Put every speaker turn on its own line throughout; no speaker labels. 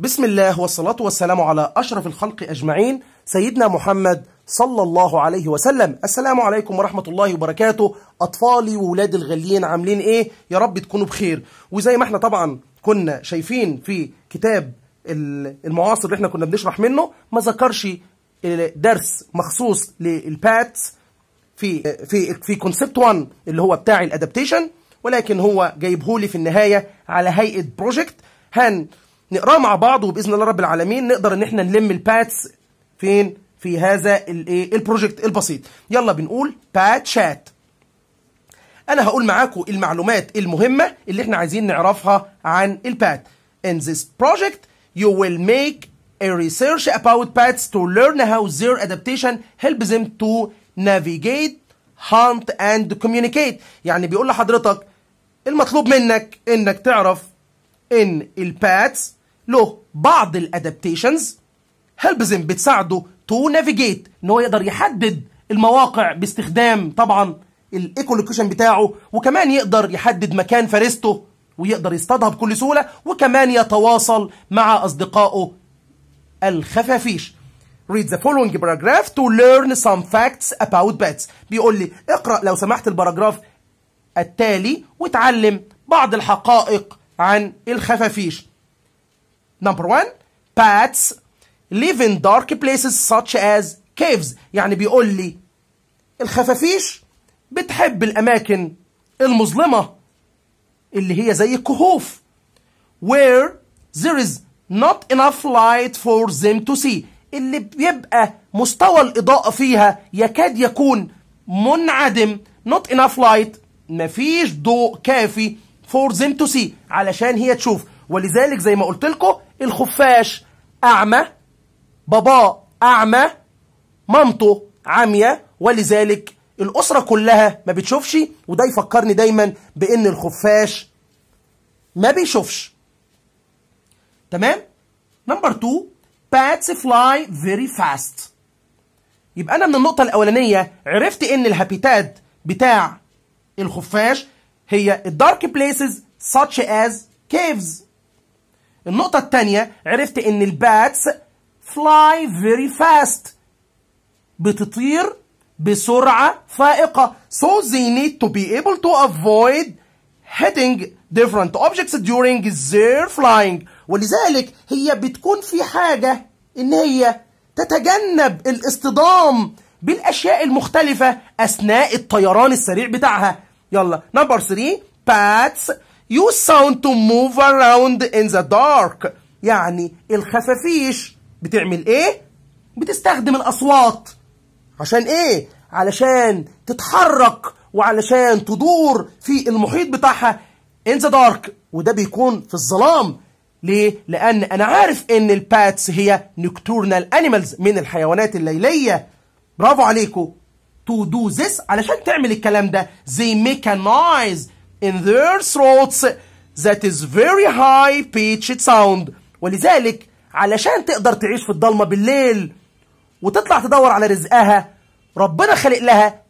بسم الله والصلاة والسلام على أشرف الخلق أجمعين سيدنا محمد صلى الله عليه وسلم السلام عليكم ورحمة الله وبركاته أطفالي وولاد الغاليين عاملين إيه يا رب تكونوا بخير وزي ما احنا طبعا كنا شايفين في كتاب المعاصر اللي احنا كنا بنشرح منه ما ذكرش درس مخصوص للباتس في في في كونسبت 1 اللي هو بتاع الادابتيشن ولكن هو جايبهولي في النهايه على هيئه بروجكت هن نقراه مع بعض وباذن الله رب العالمين نقدر ان احنا نلم الباتس فين في هذا الايه البروجكت البسيط يلا بنقول باتشات انا هقول معاكم المعلومات المهمه اللي احنا عايزين نعرفها عن البات in this project you will make a research about pets to learn how their adaptation helps them to navigate, hunt and communicate. يعني بيقول لحضرتك المطلوب منك انك تعرف ان الباتس له بعض الادابتيشنز هيلبزم بتساعده تو نافيجيت ان هو يقدر يحدد المواقع باستخدام طبعا الايكو لوكيشن بتاعه وكمان يقدر يحدد مكان فريسته ويقدر يصطادها بكل سهوله وكمان يتواصل مع اصدقائه الخفافيش read the following paragraph to learn some facts about bats بيقول لي اقرأ لو سمحت الباراجراف التالي وتعلم بعض الحقائق عن الخفافيش نمبر 1 bats live in dark places such as caves يعني بيقول لي الخفافيش بتحب الأماكن المظلمة اللي هي زي الكهوف where there is not enough light for them to see اللي بيبقى مستوى الإضاءة فيها يكاد يكون منعدم not enough light مفيش ضوء كافي for them to see علشان هي تشوف ولذلك زي ما قلت لكم الخفاش أعمى باباه أعمى مامته عامية ولذلك الأسرة كلها ما بتشوفش وده يفكرني دايما بأن الخفاش ما بيشوفش تمام نمبر 2 باتس فلاي فيري فاست يبقى أنا من النقطة الأولانية عرفت أن الهابيتات بتاع الخفاش هي الدارك بليسز such as caves النقطة الثانية عرفت إن الباتس فلاي فيري فاست بتطير بسرعة فائقة so they need to be able to avoid hitting different objects during their flying ولذلك هي بتكون في حاجة إن هي تتجنب الاصطدام بالأشياء المختلفة أثناء الطيران السريع بتاعها يلا نمبر 3 bats You sound to move around in the dark يعني الخفافيش بتعمل ايه؟ بتستخدم الاصوات عشان ايه؟ علشان تتحرك وعلشان تدور في المحيط بتاعها in the dark وده بيكون في الظلام ليه؟ لأن أنا عارف إن الباتس هي نكتورنال أنيمالز من الحيوانات الليلية برافو عليكم to do this علشان تعمل الكلام ده they mechanize in their throats that is very high pitched sound ولذلك علشان تقدر تعيش في الضلمة بالليل وتطلع تدور على رزقها ربنا خلق لها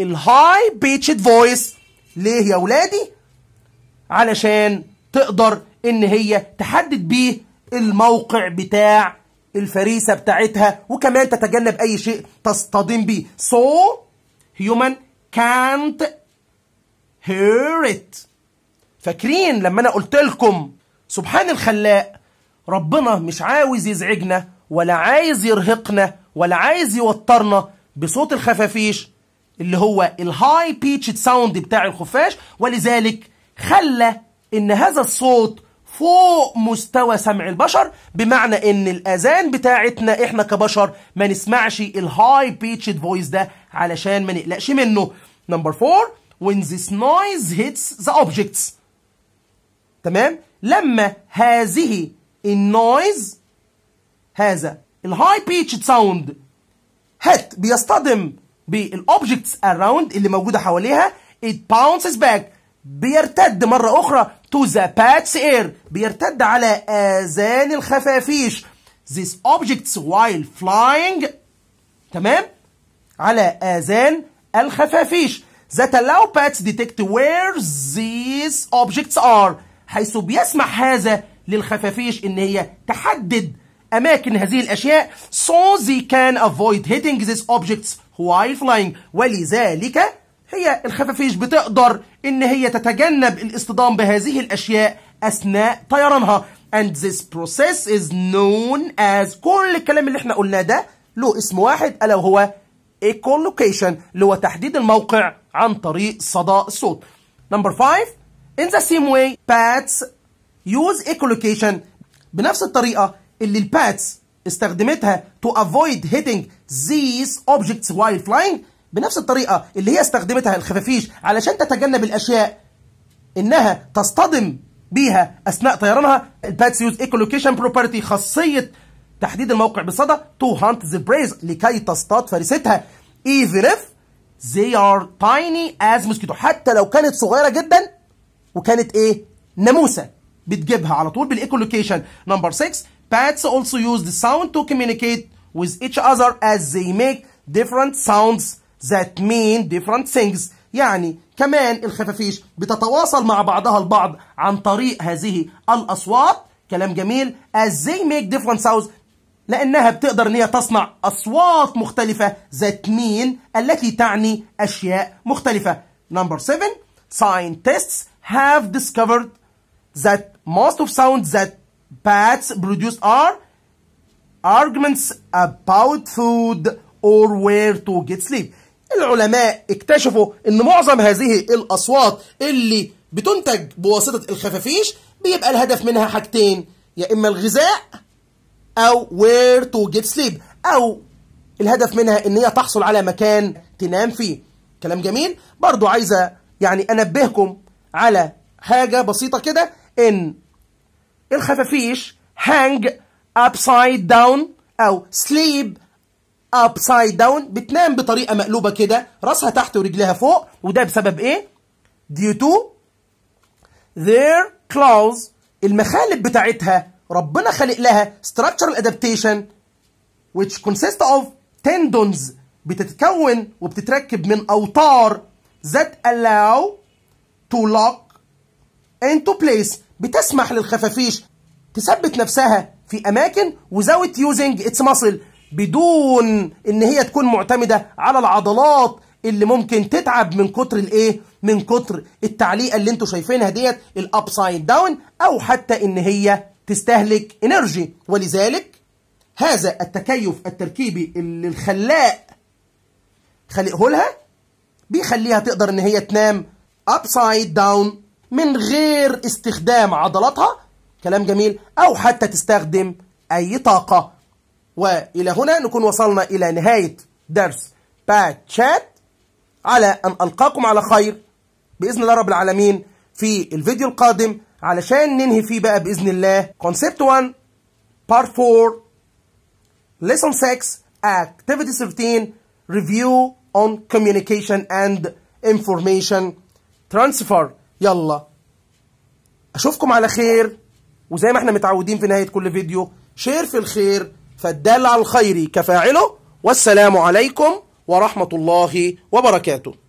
الهاي بيتشد فويس ليه يا ولادي علشان تقدر ان هي تحدد بيه الموقع بتاع الفريسه بتاعتها وكمان تتجنب اي شيء تصطدم بيه so human can't hear it فاكرين لما انا قلت لكم سبحان الخلاق ربنا مش عاوز يزعجنا ولا عايز يرهقنا ولا عايز يوترنا بصوت الخفافيش اللي هو الهاي بيتش ساوند بتاع الخفاش ولذلك خلى ان هذا الصوت فوق مستوى سمع البشر بمعنى ان الاذان بتاعتنا احنا كبشر ما نسمعش الهاي بيتش فويس ده علشان ما نقلقش منه نمبر 4 when this noise hits the objects تمام لما هذه النويز هذا الهاي بيتش ساوند هات بيصطدم بالاوبجكتس اراوند اللي موجوده حواليها it bounces back بيرتد مره اخرى to the pat's air بيرتد على اذان الخفافيش these objects while flying تمام على اذان الخفافيش that allow pets detect where these objects are حيث بيسمح هذا للخفافيش ان هي تحدد اماكن هذه الاشياء so they can avoid hitting these objects while flying ولذلك هي الخفافيش بتقدر ان هي تتجنب الاصطدام بهذه الاشياء اثناء طيرانها and this process is known as كل الكلام اللي احنا قلناه ده له اسم واحد الا وهو echolocation اللي هو تحديد الموقع عن طريق صدى الصوت. نمبر 5 in the same way bats use echolocation بنفس الطريقة اللي الباتس استخدمتها to avoid hitting these objects while flying بنفس الطريقة اللي هي استخدمتها الخفافيش علشان تتجنب الأشياء إنها تصطدم بيها أثناء طيرانها الباتس يوز ايكولوكيشن بروبرتي خاصية تحديد الموقع بصدى to hunt the prey لكي تصطاد فريستها even if they are tiny as mosquito حتى لو كانت صغيره جدا وكانت ايه ناموسه بتجيبها على طول بالايكولوكيشن نمبر 6 bats also use the sound to communicate with each other as they make different sounds that mean different things يعني كمان الخفافيش بتتواصل مع بعضها البعض عن طريق هذه الأصوات كلام جميل as they make different sounds لأنها بتقدر إن هي تصنع أصوات مختلفة ذات مين التي تعني أشياء مختلفة. Number seven, scientists have discovered that most of sounds that bats produce are arguments about food or where to get sleep. العلماء اكتشفوا ان معظم هذه الاصوات اللي بتنتج بواسطه الخفافيش بيبقى الهدف منها حاجتين يا اما الغذاء أو where to get sleep أو الهدف منها إن هي تحصل على مكان تنام فيه كلام جميل برضو عايزة يعني أنبهكم على حاجة بسيطة كده إن الخفافيش هانج ابسايد داون أو سليب ابسايد داون بتنام بطريقة مقلوبة كده راسها تحت ورجلها فوق وده بسبب إيه؟ due to their claws المخالب بتاعتها ربنا خلق لها structural adaptation which consists of tendons بتتكون وبتتركب من أوتار that allow to lock into place بتسمح للخفافيش تثبت نفسها في أماكن without using its muscle بدون إن هي تكون معتمدة على العضلات اللي ممكن تتعب من كتر الايه من كتر التعليقه اللي انتوا شايفينها ديت الاب سايد داون او حتى ان هي تستهلك انرجي ولذلك هذا التكيف التركيبي اللي الخلاق خلقه لها بيخليها تقدر ان هي تنام ابسايد داون من غير استخدام عضلاتها كلام جميل او حتى تستخدم اي طاقه والى هنا نكون وصلنا الى نهايه درس شات على ان القاكم على خير باذن الله رب العالمين في الفيديو القادم علشان ننهي فيه بقى باذن الله كونسبت 1 بارت 4 ليسون 6 اكتيفيتي 13 ريفيو اون كوميونيكيشن اند انفورميشن ترانسفير يلا اشوفكم على خير وزي ما احنا متعودين في نهايه كل فيديو شير في الخير فالدال على الخير كفاعله والسلام عليكم ورحمه الله وبركاته